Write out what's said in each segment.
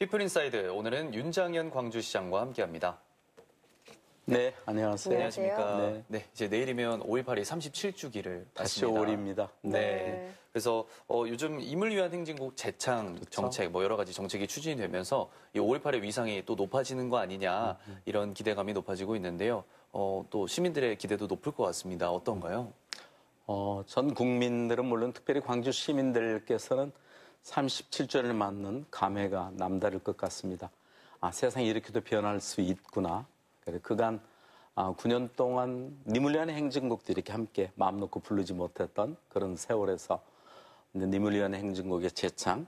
피플인사이드 오늘은 윤장현 광주시장과 함께합니다. 네, 안녕하세요. 네. 안녕하십니까. 네. 네 이제 내일이면 5.18이 37주기를 다시 맞습니다. 5월입니다. 네. 네. 그래서 어, 요즘 임을 위한 행진국 재창 그렇죠. 정책 뭐 여러 가지 정책이 추진이 되면서 이 5.18의 위상이 또 높아지는 거 아니냐 음, 음. 이런 기대감이 높아지고 있는데요. 어, 또 시민들의 기대도 높을 것 같습니다. 어떤가요? 어, 전 국민들은 물론 특별히 광주 시민들께서는 37절을 맞는 감회가 남다를 것 같습니다. 아, 세상이 이렇게도 변할 수 있구나. 그래, 그간 아, 9년 동안 니물리안의 행진곡도 이렇게 함께 마음 놓고 부르지 못했던 그런 세월에서 니물리안의 행진곡의 재창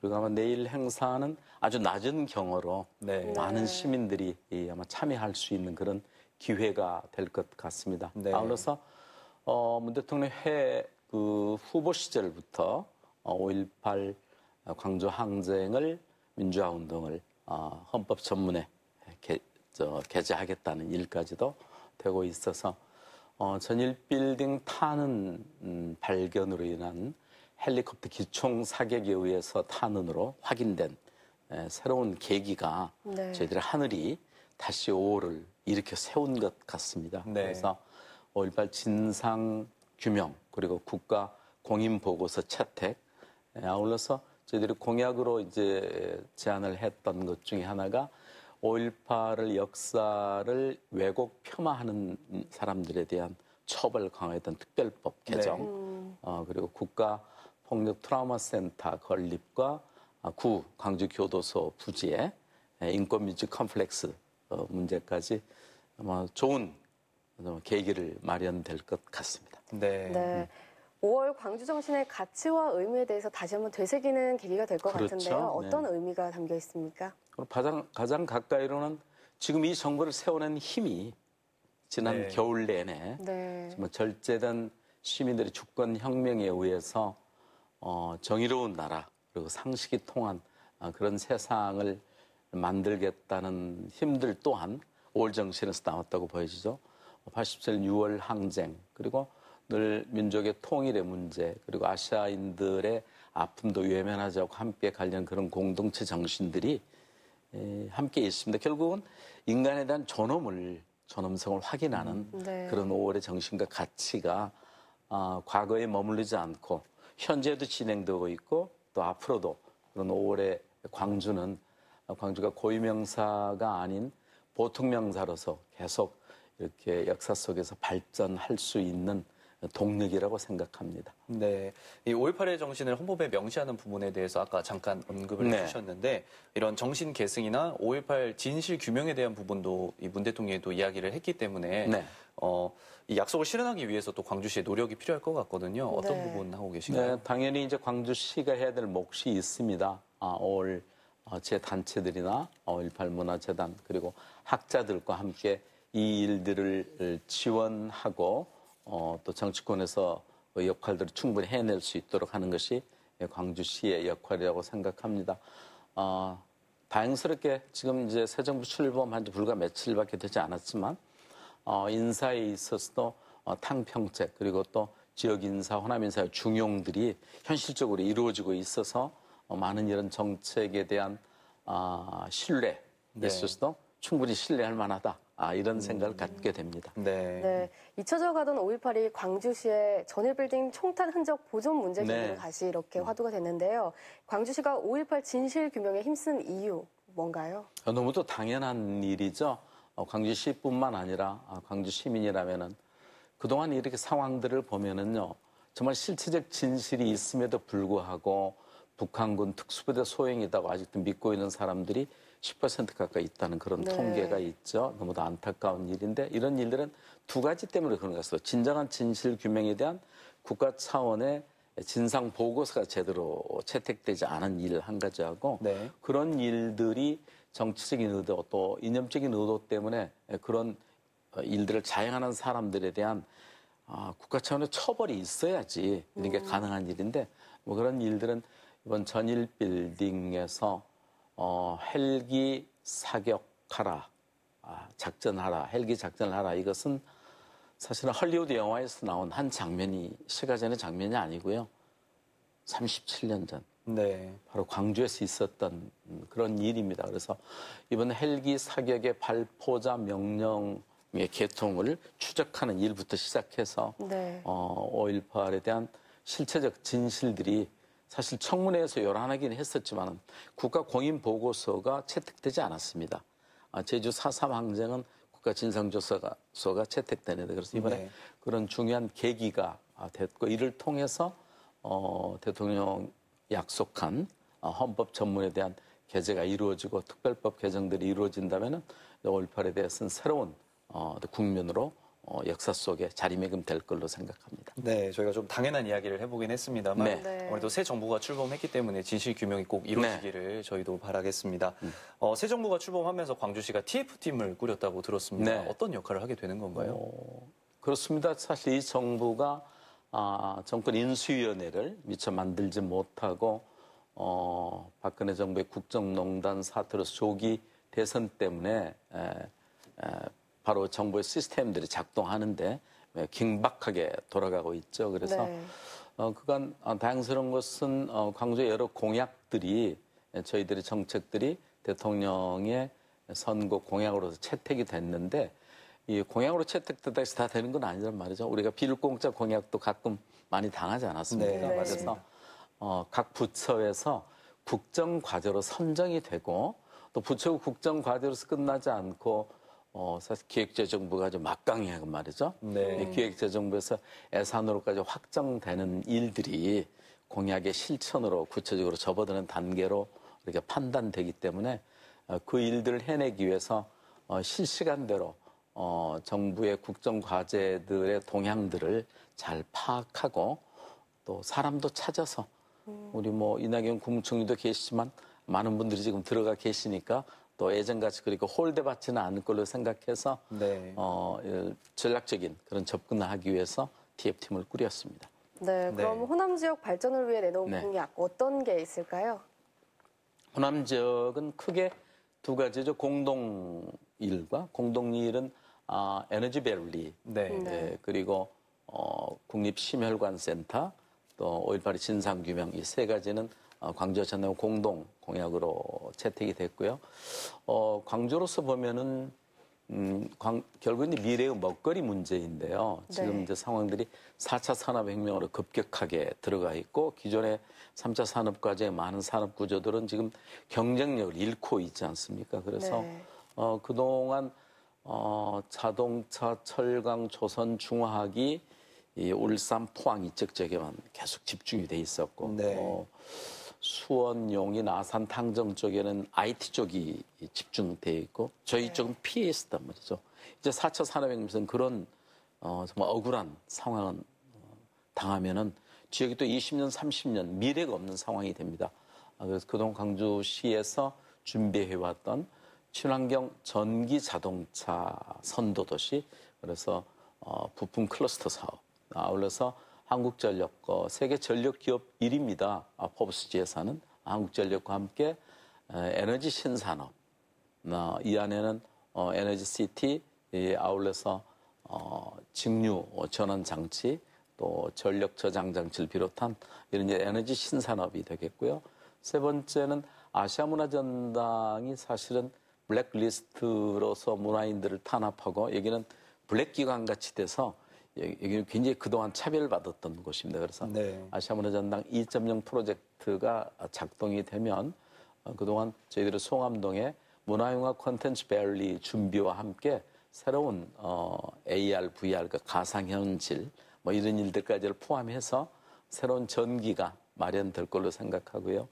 그리고 아마 내일 행사는 아주 낮은 경어로 네. 많은 시민들이 아마 참여할 수 있는 그런 기회가 될 것 같습니다. 네. 아울러서 어, 문 대통령 해그 후보 시절부터 5.18 어, 어, 광주 항쟁을 민주화 운동을 어, 헌법 전문에 개, 재하겠다는 일까지도 되고 있어서 전일 빌딩 탄는 음, 발견으로 인한 헬리콥터 기총 사격에 의해서 탄원으로 확인된 새로운 계기가 네. 저희들의 하늘이 다시 5월을 일으켜 세운 것 같습니다. 네. 그래서 5.18 진상 규명 그리고 국가 공인 보고서 채택 예, 아울러서 저희들이 공약으로 이제 제안을 했던 것 중에 하나가 5.18을 역사를 왜곡 폄하하는 사람들에 대한 처벌 강화했던 특별법 네. 개정, 네. 어, 그리고 국가 폭력 트라우마 센터 건립과 아, 구 광주 교도소 부지에 예, 인권민주 컴플렉스 어, 문제까지 아마 좋은 계기를 마련될 것 같습니다. 네. 네. 5월 광주정신의 가치와 의미에 대해서 다시 한번 되새기는 계기가 될것 그렇죠? 같은데요. 네. 어떤 네. 의미가 담겨 있습니까? 가장, 가장 가까이로는 지금 이 정부를 세워낸 힘이 지난 네. 겨울 내내 네. 절제된 시민들의 주권 혁명에 의해서 어, 정의로운 나라 그리고 상식이 통한 어, 그런 세상을 만들겠다는 힘들 또한 5월 정신에서 나왔다고 보여지죠. 87년 6월 항쟁 그리고 늘 민족의 통일의 문제 그리고 아시아인들의 아픔도 외면하자고 함께 관련 그런 공동체 정신들이 함께 있습니다. 결국은 인간에 대한 존엄을 존엄성을 확인하는 음, 네. 그런 5월의 정신과 가치가 아, 과거에 머물리지 않고 현재도 진행되고 있고 또 앞으로도 그런 5월의 광주는 아, 광주가 고유명사가 아닌 보통 명사로서 계속 이렇게 역사 속에서 발전할 수 있는 동력이라고 생각합니다. 네. 이 5.18의 정신을 헌법에 명시하는 부분에 대해서 아까 잠깐 언급을 네. 해주셨는데 이런 정신 계승이나 5.18 진실 규명에 대한 부분도 이문 대통령도 이야기를 했기 때문에 네. 어, 이 약속을 실현하기 위해서 또 광주시의 노력이 필요할 것 같거든요. 어떤 네. 부분 하고 계신가요? 네, 당연히 이제 광주시가 해야 될 몫이 있습니다. 아, 올제 어, 단체들이나 5.18 문화재단 그리고 학자들과 함께 이 일들을 지원하고 어, 또 정치권에서 역할들을 충분히 해낼 수 있도록 하는 것이 광주시의 역할이라고 생각합니다. 어, 다행스럽게 지금 이제 새 정부 출범한 지 불과 며칠밖에 되지 않았지만 어, 인사에 있어서도 어, 탕평책 그리고 또 지역 인사, 호남 인사의 중용들이 현실적으로 이루어지고 있어서 어, 많은 이런 정책에 대한 어, 신뢰에 네. 있어서도 네. 충분히 신뢰할 만하다. 아, 이런 생각을 음. 갖게 됩니다. 네. 네. 잊혀져 가던 5.18이 광주시의 전일 빌딩 총탄 흔적 보존 문제 등으로 네. 다시 이렇게 음. 화두가 됐는데요. 광주시가 5.18 진실 규명에 힘쓴 이유 뭔가요? 어, 너무도 당연한 일이죠. 어, 광주시뿐만 아니라 아, 광주 시민이라면은 그동안 이렇게 상황들을 보면은요. 정말 실체적 진실이 있음에도 불구하고 북한군 특수부대 소행이다고 아직도 믿고 있는 사람들이 10% 가까이 있다는 그런 네. 통계가 있죠. 너무도 안타까운 일인데 이런 일들은 두 가지 때문에 그런 것같습니다 진정한 진실 규명에 대한 국가 차원의 진상 보고서가 제대로 채택되지 않은 일을한 가지하고 네. 그런 일들이 정치적인 의도 또 이념적인 의도 때문에 그런 일들을 자행하는 사람들에 대한 아, 국가 차원의 처벌이 있어야지 이런 게 음. 가능한 일인데 뭐 그런 일들은 이번 전일 빌딩에서 어, 헬기 사격하라, 아, 작전하라, 헬기 작전하라. 이것은 사실은 헐리우드 영화에서 나온 한 장면이 시가전의 장면이 아니고요. 37년 전. 네. 바로 광주에서 있었던 그런 일입니다. 그래서 이번 헬기 사격의 발포자 명령의 개통을 추적하는 일부터 시작해서 네. 어, 5.18에 대한 실체적 진실들이 사실 청문회에서 열한하긴 했었지만 국가공인보고서가 채택되지 않았습니다. 아, 제주 4.3 항쟁은 국가진상조사가 채택되는데 그래서 이번에 네. 그런 중요한 계기가 아, 됐고 이를 통해서 어, 대통령 약속한 아, 헌법 전문에 대한 개제가 이루어지고 특별법 개정들이 이루어진다면 은 올팔에 대해서는 새로운 어, 국면으로 어, 역사 속에 자리매김될 걸로 생각합니다. 네, 저희가 좀 당연한 이야기를 해보긴 했습니다만 네. 네. 아무래도 새 정부가 출범했기 때문에 진실 규명이 꼭 이루어지기를 네. 저희도 바라겠습니다. 음. 어, 새 정부가 출범하면서 광주시가 TF팀을 꾸렸다고 들었습니다. 네. 어떤 역할을 하게 되는 건가요? 어, 그렇습니다. 사실 이 정부가 아, 정권 인수위원회를 미처 만들지 못하고 어, 박근혜 정부의 국정농단 사태로 조기 대선 때문에 에, 에, 바로 정부의 시스템들이 작동하는데 예, 긴박하게 돌아가고 있죠. 그래서 네. 어, 그간 아, 다행스러운 것은 어, 광주의 여러 공약들이 예, 저희들의 정책들이 대통령의 선거 공약으로서 채택이 됐는데 이 공약으로 채택되다 해서 다 되는 건 아니란 말이죠. 우리가 비율공짜 공약도 가끔 많이 당하지 않았습니까? 네, 그래서 어, 각 부처에서 국정 과제로 선정이 되고 또 부처 그 국정 과제로서 끝나지 않고 어, 사실 기획재정부가 아주 막강해요, 그 말이죠. 네. 기획재정부에서 예산으로까지 확정되는 일들이 공약의 실천으로 구체적으로 접어드는 단계로 이렇게 판단되기 때문에 어, 그 일들을 해내기 위해서 어, 실시간대로 어, 정부의 국정과제들의 동향들을 잘 파악하고 또 사람도 찾아서 음. 우리 뭐 이낙연 국무총리도 계시지만 많은 분들이 지금 들어가 계시니까 또 예전같이 그리고 홀대받지는 않을 걸로 생각해서 네. 어, 예, 전략적인 그런 접근을 하기 위해서 TF팀을 꾸렸습니다. 네, 네. 그럼 네. 호남 지역 발전을 위해 내놓은 네. 공약 어떤 게 있을까요? 호남 지역은 크게 두 가지죠. 공동일과 공동일은 아, 에너지 밸리, 네. 네. 예, 그리고 어, 국립심혈관센터, 또오일팔의 진상규명 이 세 가지는 어, 광주여천대 공동 공약으로 채택이 됐고요. 어, 광주로서 보면은 음, 광, 결국은 미래의 먹거리 문제인데요. 지금 네. 이제 상황들이 4차 산업혁명으로 급격하게 들어가 있고 기존의 3차 산업과제의 많은 산업 구조들은 지금 경쟁력을 잃고 있지 않습니까? 그래서 네. 어, 그동안 어, 자동차, 철강, 조선, 중화학이 이 울산, 포항 이쪽 지역에만 계속 집중이 돼 있었고 네. 어, 수원, 용인, 아산, 탕정 쪽에는 IT 쪽이 집중돼 있고 저희 네. 쪽은 PAS단 말이죠. 이제 4차 산업혁명에서는 그런 어, 정말 억울한 상황은 어, 당하면은 지역이 또 20년, 30년 미래가 없는 상황이 됩니다. 아, 그래서 그동안 광주시에서 준비해왔던 친환경 전기 자동차 선도도시, 그래서 어, 부품 클러스터 사업, 아울러서 한국전력, 세계 전력기업 1위입니다. 아, 포브스지에 서는 한국전력과 함께 에너지 신산업, 어, 이 안에는 어, 에너지시티, 아울러서 어, 직류 전원 장치, 또 전력 저장 장치를 비롯한 이런 에너지 신산업이 되겠고요. 세 번째는 아시아 문화전당이 사실은 블랙리스트로서 문화인들을 탄압하고 여기는 블랙기관 같이 돼서 여기는 굉장히 그동안 차별받았던 곳입니다. 그래서 네. 아시아 문화전당 2.0 프로젝트가 작동이 되면 어, 그동안 저희들의 송암동에 문화융합 콘텐츠 밸리 준비와 함께 새로운 AR, 어, VR, 가상현실 뭐 이런 일들까지를 포함해서 새로운 전기가 마련될 걸로 생각하고요.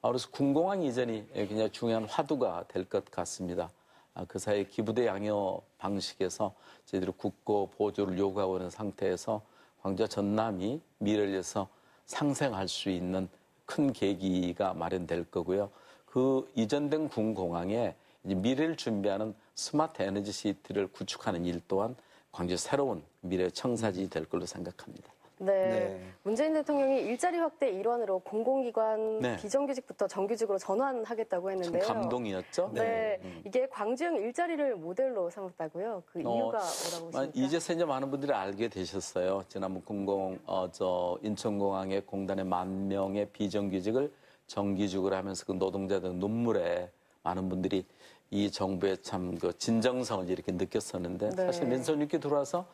아, 그래서 군공항 이전이 굉장히 중요한 화두가 될 것 같습니다. 아, 그 사이 기부대 양여 방식에서 저희들이 국고 보조를 요구하고 있는 상태에서 광주 전남이 미래를 위해서 상생할 수 있는 큰 계기가 마련될 거고요. 그 이전된 군공항에 미래를 준비하는 스마트 에너지 시티를 구축하는 일 또한 광주 새로운 미래 청사진이 될 걸로 생각합니다. 네. 네. 문재인 대통령이 일자리 확대 일원으로 공공기관 네. 비정규직부터 정규직으로 전환하겠다고 했는데요. 감동이었죠. 네. 네. 음. 이게 광주형 일자리를 모델로 삼았다고요. 그 어, 이유가 뭐라고 아, 보십니까? 이제서 제 많은 분들이 알게 되셨어요. 지난번 뭐 공공 어, 저 인천공항에 공단에 만 명의 비정규직을 정규직으로 하면서 그 노동자들 눈물에 많은 분들이 이 정부의 참 그 진정성을 이렇게 느꼈었는데 네. 사실 민선님께 들어와서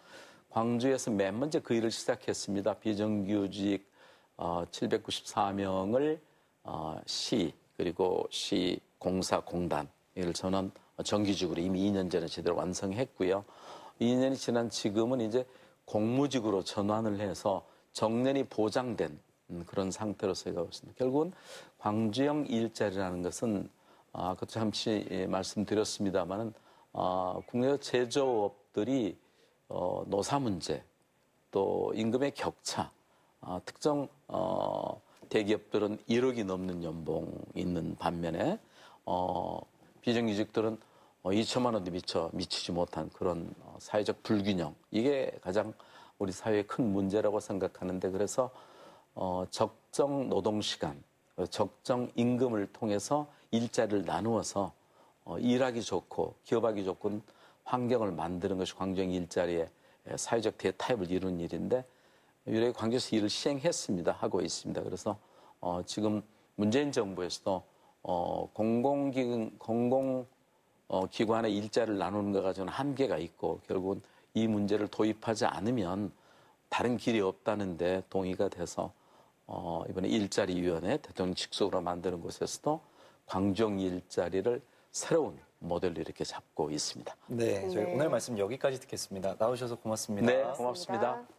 광주에서 맨 먼저 그 일을 시작했습니다. 비정규직 794명을 어, 어, 시 그리고 시 공사 공단 이를 저는 어, 정규직으로 이미 2년 전에 제대로 완성했고요. 2년이 지난 지금은 이제 공무직으로 전환을 해서 정년이 보장된 음, 그런 상태로 저희가 있습니다. 결국은 광주형 일자리라는 것은 아, 그것 잠시 예, 말씀드렸습니다만은 아, 국내 제조업들이 어, 노사 문제, 또 임금의 격차, 어, 특정 어, 대기업들은 1억이 넘는 연봉 있는 반면에 어, 비정규직들은 어, 2천만 원도 미쳐 미치지 못한 그런 어, 사회적 불균형 이게 가장 우리 사회의 큰 문제라고 생각하는데 그래서 어, 적정 노동 시간, 적정 임금을 통해서 일자리를 나누어서 어, 일하기 좋고 기업하기 좋고 환경을 만드는 것이 광주형 일자리의 사회적 대타협을 이루는 일인데 유래 광주에서 일을 시행했습니다. 하고 있습니다. 그래서 어, 지금 문재인 정부에서도 어, 공공기관, 공공기관의 어, 일자를 나누는 것과 저는 한계가 있고 결국은 이 문제를 도입하지 않으면 다른 길이 없다는데 동의가 돼서 어, 이번에 일자리위원회 대통령 직속으로 만드는 곳에서도 광종 일자리를 새로운 모델로 이렇게 잡고 있습니다. 네, 저희 네. 오늘 말씀 여기까지 듣겠습니다. 나오셔서 고맙습니다. 네, 고맙습니다. 고맙습니다.